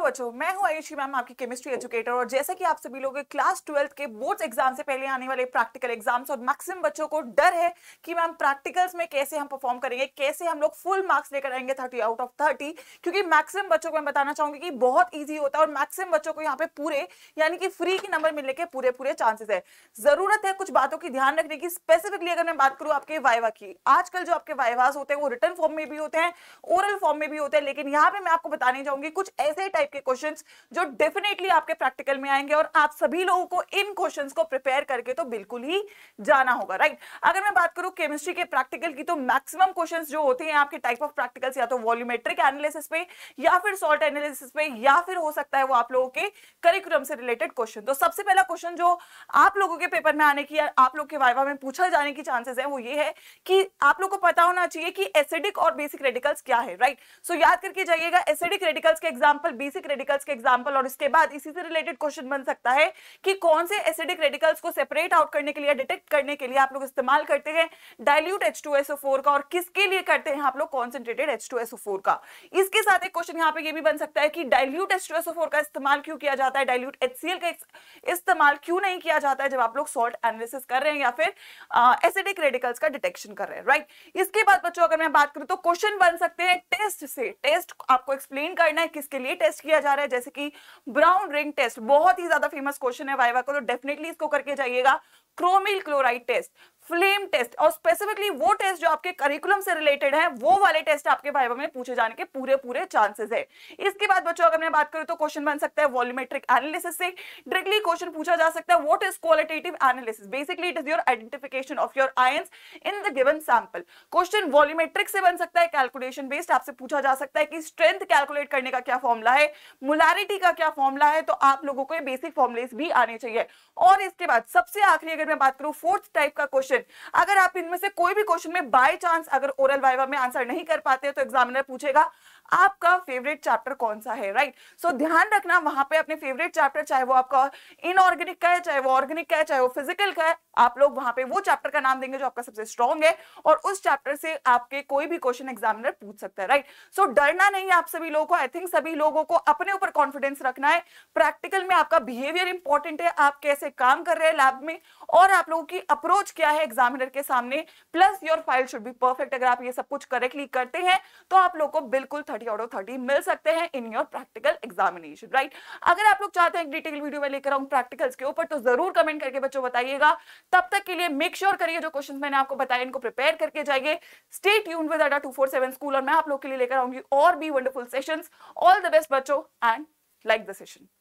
Hello बच्चों मैं हूं आयुषी मैम आपकी केमिस्ट्री एजुकेटर और जैसे कि आप सभी लोग क्लास ट्वेल्थ के बोर्ड्स एग्जाम से पहले आने वाले प्रैक्टिकल एग्जाम्स और मैक्सिम बच्चों को डर है कि मैम प्रैक्टिकल्स में कैसे हम परफॉर्म करेंगे कैसे हम लोग फुल मार्क्स लेकर आएंगे थर्टी आउट ऑफ थर्टी क्योंकि मैक्सिम बच्चों को मैं बताना चाहूंगी कि बहुत ईजी होता है और मैक्सिम बच्चों को यहाँ पे पूरे यानी कि फ्री के नंबर मिलने के पूरे पूरे चांसेस है जरूरत है कुछ बातों की ध्यान रखने की स्पेसिफिकली अगर मैं बात करूँ आपके वाइवा की आजकल जो आपके वाइवास होते हैं वो रिटर्न फॉर्म में भी होते हैं ओरल फॉर्म में भी होते हैं लेकिन यहाँ पे मैं आपको बताने जाऊंगी कुछ ऐसे टाइप टाइप के क्वेश्चन जो डेफिनेटली आपके प्रैक्टिकल में आएंगे और आप सभी लोगों को इन क्वेश्चन को प्रिपेयर करके तो बिल्कुल ही जाना होगा राइट अगर मैं बात करूं केमिस्ट्री के प्रैक्टिकल की तो मैक्सिमम क्वेश्चन जो होते हैं आपके टाइप ऑफ प्रैक्टिकल्स या तो वॉल्यूमेट्रिक एनालिसिस पे या फिर सॉल्ट एनालिसिस पे या फिर हो सकता है वो आप लोगों के करिकुलम से रिलेटेड क्वेश्चन तो सबसे पहला क्वेश्चन जो आप लोगों के पेपर में आने की या आप लोग के वाइवा में पूछा जाने की चांसेस है वो ये है कि आप लोग को पता होना चाहिए कि एसिडिक और बेसिक रेडिकल्स क्या है राइट सो so, याद करके जाइएगा एसिडिक रेडिकल्स के एग्जाम्पल बेसिक बेसिक रेडिकल्स के एग्जाम्पल और इसके बाद इसी से रिलेटेड क्वेश्चन बन सकता है कि कौन से एसिडिक रेडिकल्स को सेपरेट आउट करने के लिए डिटेक्ट करने के लिए आप लोग इस्तेमाल करते हैं डायल्यूट एच का और किसके लिए करते हैं आप लोग कॉन्सेंट्रेटेड एच का इसके साथ एक क्वेश्चन यहाँ पे ये भी बन सकता है कि डायल्यूट एच का इस्तेमाल क्यों किया जाता है डायल्यूट एच का इस्तेमाल क्यों नहीं किया जाता है जब आप लोग सॉल्ट एनालिसिस कर रहे हैं या फिर एसिडिक रेडिकल्स का डिटेक्शन कर रहे हैं राइट इसके बाद बच्चों अगर मैं बात करूं तो क्वेश्चन बन सकते हैं टेस्ट से टेस्ट आपको एक्सप्लेन करना है किसके लिए टेस्ट किया जा रहा है जैसे कि ब्राउन रिंग टेस्ट बहुत ही ज्यादा फेमस क्वेश्चन है वाइवा को तो डेफिनेटली इसको करके जाइएगा chromyl chloride test flame test और स्पेसिफिकली वो टेस्ट जो आपके करिकुलम से रिलेटेड है वो वाले टेस्ट आपके वाइवा में पूछे जाने के पूरे पूरे चांसेस है इसके बाद बच्चों अगर मैं बात करूं तो क्वेश्चन बन सकता है वॉल्यूमेट्रिक एनालिसिस से डायरेक्टली क्वेश्चन पूछा जा सकता है what is qualitative analysis basically it is your identification of your ions in the given sample question volumetric से बन सकता है कैलकुलेशन बेस्ड आपसे पूछा जा सकता है कि स्ट्रेंथ कैलकुलेट करने का क्या फॉर्मूला है मुलारिटी का क्या फॉर्मूला है तो आप लोगों को ये बेसिक फॉर्मुलेस भी आने चाहिए और इसके बाद सबसे आखिरी अगर मैं बात करूं फोर्थ टाइप का क्वेश्चन क्वेश्चन अगर आप इनमें से कोई भी क्वेश्चन में बाय चांस अगर ओरल वाइवा में आंसर नहीं कर पाते तो एग्जामिनर पूछेगा आपका फेवरेट चैप्टर कौन सा है राइट right? सो so, ध्यान रखना वहां पे अपने फेवरेट चैप्टर चाहे वो आपका इनऑर्गेनिक का है चाहे वो ऑर्गेनिक का है चाहे वो फिजिकल का है आप लोग वहां पे वो चैप्टर का नाम देंगे जो आपका सबसे स्ट्रॉन्ग है और उस चैप्टर से आपके कोई भी क्वेश्चन एग्जामिनर पूछ सकता है राइट right? सो so, डरना नहीं है आप सभी लोगों को आई थिंक सभी लोगों को अपने ऊपर कॉन्फिडेंस रखना है प्रैक्टिकल में आपका बिहेवियर इंपॉर्टेंट है आप कैसे काम कर रहे हैं लैब में और आप लोगों की अप्रोच क्या है एग्जामिनर के सामने plus your file should be perfect अगर आप ये सब कुछ करेक्टली करते हैं तो आप लोग को बिल्कुल थर्टी आउट ऑफ थर्टी मिल सकते हैं in your practical examination right अगर आप लोग चाहते हैं डिटेल वीडियो में लेकर आऊँ प्रैक्टिकल्स के ऊपर तो जरूर कमेंट करके बच्चों बताइएगा तब तक के लिए मेक श्योर sure करिए जो क्वेश्चन मैंने आपको बताया इनको प्रिपेयर करके जाइए stay tuned with Adda two four seven school और मैं आप लोग के लिए लेकर आऊंगी और भी wonderful session all the best बच्चों एंड लाइक द सेशन